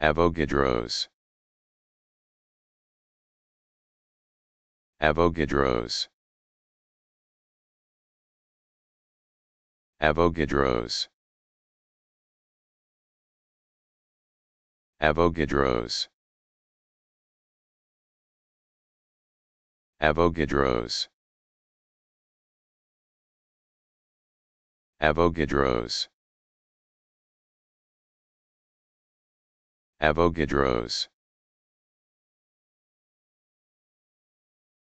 Avogadros. Avogadros. Avogadros. Avogadros. Avogadros. Avogadros. Avogadros.